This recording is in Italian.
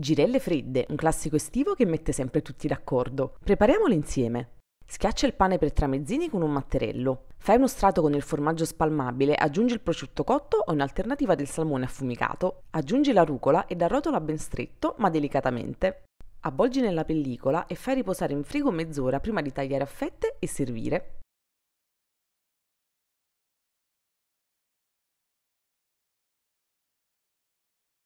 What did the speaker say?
Girelle fredde, un classico estivo che mette sempre tutti d'accordo. Prepariamole insieme. Schiaccia il pane per tramezzini con un matterello. Fai uno strato con il formaggio spalmabile, aggiungi il prosciutto cotto o in alternativa del salmone affumicato. Aggiungi la rucola ed arrotola ben stretto, ma delicatamente. Avvolgi nella pellicola e fai riposare in frigo mezz'ora prima di tagliare a fette e servire.